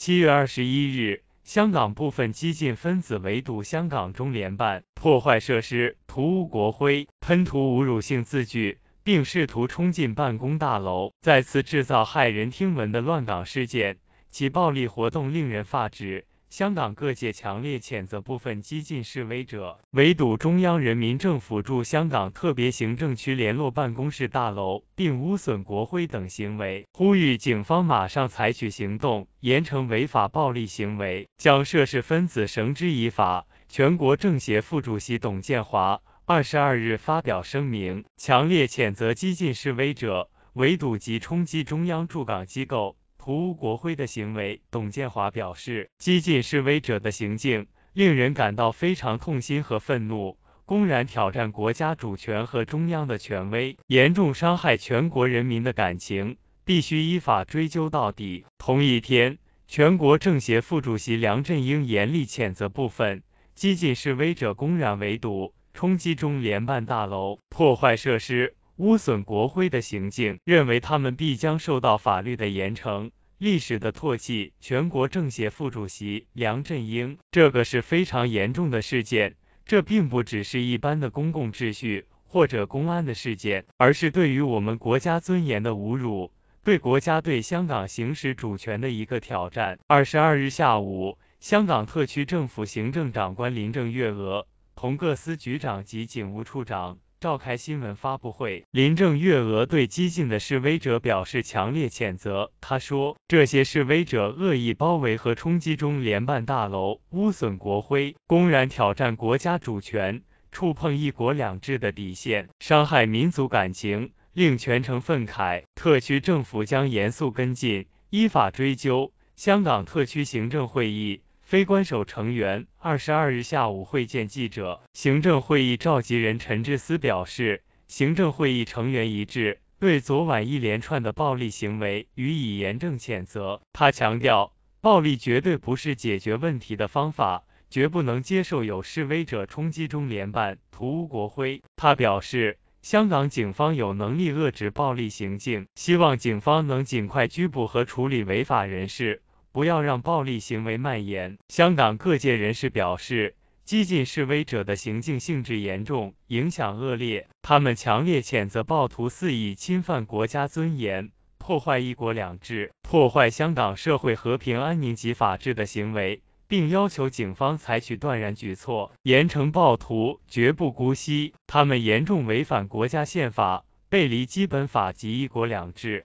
七月二十一日，香港部分激进分子围堵香港中联办，破坏设施，涂污国徽，喷涂侮辱性字句，并试图冲进办公大楼，再次制造骇人听闻的乱港事件，其暴力活动令人发指。香港各界强烈谴责部分激进示威者围堵中央人民政府驻香港特别行政区联络办公室大楼并污损国徽等行为，呼吁警方马上采取行动，严惩违法暴力行为，将涉事分子绳之以法。全国政协副主席董建华二十二日发表声明，强烈谴责激进示威者围堵及冲击中央驻港机构。图污国徽的行为，董建华表示，激进示威者的行径令人感到非常痛心和愤怒，公然挑战国家主权和中央的权威，严重伤害全国人民的感情，必须依法追究到底。同一天，全国政协副主席梁振英严厉谴责部分激进示威者公然围堵、冲击中联办大楼，破坏设施。污损国徽的行径，认为他们必将受到法律的严惩、历史的唾弃。全国政协副主席梁振英，这个是非常严重的事件，这并不只是一般的公共秩序或者公安的事件，而是对于我们国家尊严的侮辱，对国家对香港行使主权的一个挑战。二十二日下午，香港特区政府行政长官林郑月娥同各司局长及警务处长。召开新闻发布会，林郑月娥对激进的示威者表示强烈谴责。她说，这些示威者恶意包围和冲击中联办大楼，污损国徽，公然挑战国家主权，触碰“一国两制”的底线，伤害民族感情，令全城愤慨。特区政府将严肃跟进，依法追究。香港特区行政会议。非官守成员二十二日下午会见记者，行政会议召集人陈志思表示，行政会议成员一致对昨晚一连串的暴力行为予以严正谴责。他强调，暴力绝对不是解决问题的方法，绝不能接受有示威者冲击中联办、涂污国徽。他表示，香港警方有能力遏制暴力行径，希望警方能尽快拘捕和处理违法人士。不要让暴力行为蔓延。香港各界人士表示，激进示威者的行径性质严重，影响恶劣。他们强烈谴责暴徒肆意侵犯国家尊严、破坏“一国两制”、破坏香港社会和平安宁及法治的行为，并要求警方采取断然举措，严惩暴徒，绝不姑息。他们严重违反国家宪法、背离基本法及“一国两制”，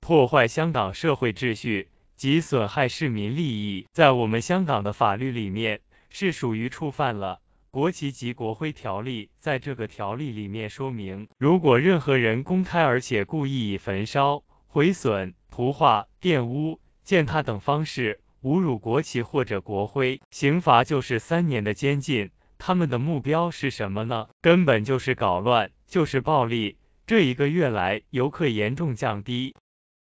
破坏香港社会秩序。及损害市民利益，在我们香港的法律里面是属于触犯了《国旗及国徽条例》。在这个条例里面说明，如果任何人公开而且故意以焚烧、毁损、涂画、玷污、践踏等方式侮辱国旗或者国徽，刑罚就是三年的监禁。他们的目标是什么呢？根本就是搞乱，就是暴力。这一个月来，游客严重降低。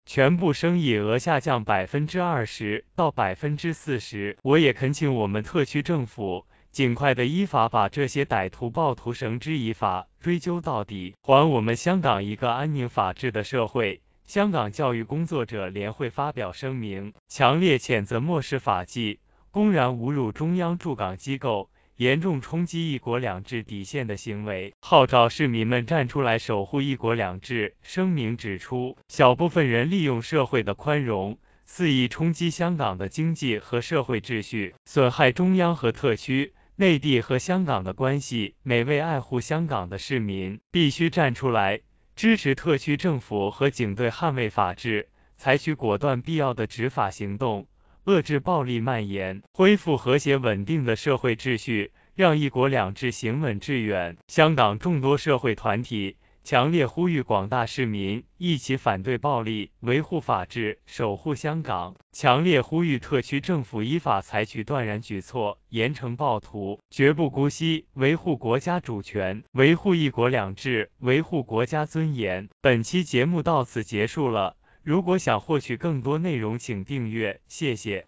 全部生意额下降百分之二十到百分之四十。我也恳请我们特区政府尽快的依法把这些歹徒、暴徒绳之以法，追究到底，还我们香港一个安宁、法治的社会。香港教育工作者联会发表声明，强烈谴责漠视法纪、公然侮辱中央驻港机构。严重冲击“一国两制”底线的行为，号召市民们站出来守护“一国两制”。声明指出，小部分人利用社会的宽容，肆意冲击香港的经济和社会秩序，损害中央和特区、内地和香港的关系。每位爱护香港的市民，必须站出来支持特区政府和警队捍卫法治，采取果断必要的执法行动。遏制暴力蔓延，恢复和谐稳定的社会秩序，让“一国两制”行稳致远。香港众多社会团体强烈呼吁广大市民一起反对暴力，维护法治，守护香港。强烈呼吁特区政府依法采取断然举措，严惩暴徒，绝不姑息，维护国家主权，维护“一国两制”，维护国家尊严。本期节目到此结束了。如果想获取更多内容，请订阅，谢谢。